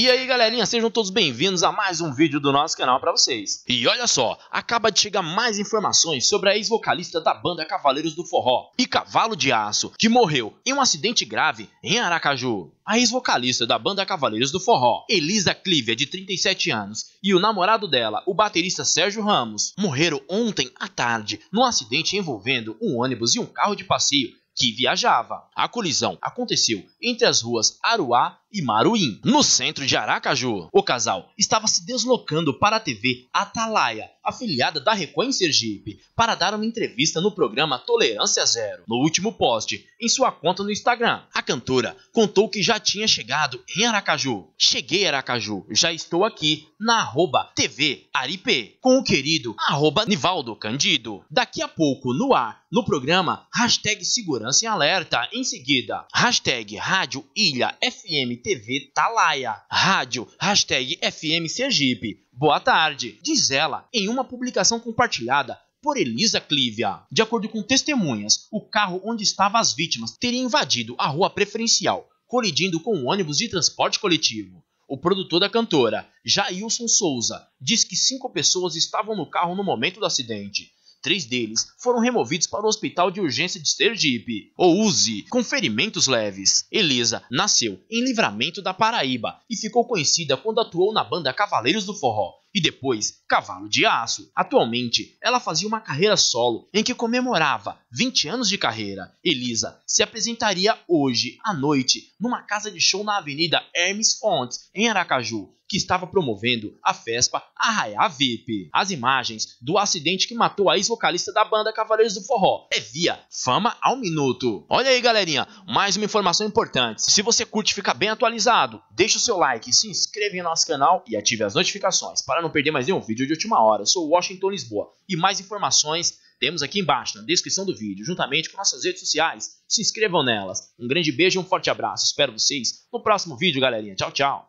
E aí galerinha, sejam todos bem-vindos a mais um vídeo do nosso canal para vocês. E olha só, acaba de chegar mais informações sobre a ex-vocalista da banda Cavaleiros do Forró e Cavalo de Aço, que morreu em um acidente grave em Aracaju. A ex-vocalista da banda Cavaleiros do Forró, Elisa Clívia, de 37 anos, e o namorado dela, o baterista Sérgio Ramos, morreram ontem à tarde num acidente envolvendo um ônibus e um carro de passeio que viajava. A colisão aconteceu entre as ruas Aruá e Maruim, no centro de Aracaju. O casal estava se deslocando para a TV Atalaia, afiliada da Record em Sergipe, para dar uma entrevista no programa Tolerância Zero. No último post, em sua conta no Instagram, a cantora contou que já tinha chegado em Aracaju. Cheguei Aracaju, já estou aqui na arroba TV Aripe, com o querido arroba Nivaldo Candido. Daqui a pouco, no ar, no programa, hashtag Segurança em Alerta. Em seguida, hashtag Rádio Ilha FM TV Talaia. Rádio, hashtag FM Sergipe. Boa tarde, diz ela em uma publicação compartilhada por Elisa Clívia. De acordo com testemunhas, o carro onde estavam as vítimas teria invadido a rua preferencial, colidindo com um ônibus de transporte coletivo. O produtor da cantora, Jailson Souza, diz que cinco pessoas estavam no carro no momento do acidente três deles foram removidos para o Hospital de Urgência de Sergipe, ou USE, com ferimentos leves. Elisa nasceu em Livramento da Paraíba e ficou conhecida quando atuou na banda Cavaleiros do Forró, e depois Cavalo de Aço. Atualmente, ela fazia uma carreira solo em que comemorava 20 anos de carreira. Elisa se apresentaria hoje à noite numa casa de show na Avenida Hermes Fontes, em Aracaju, que estava promovendo a FESPA Arraia VIP. As imagens do acidente que matou a ex-vocalista da banda Cavaleiros do Forró é via Fama ao Minuto. Olha aí, galerinha, mais uma informação importante. Se você curte ficar bem atualizado, deixa o seu like, se inscreva em nosso canal e ative as notificações para não não perder mais nenhum vídeo de última hora. Eu sou Washington Lisboa e mais informações temos aqui embaixo na descrição do vídeo, juntamente com nossas redes sociais. Se inscrevam nelas. Um grande beijo e um forte abraço. Espero vocês no próximo vídeo, galerinha. Tchau, tchau.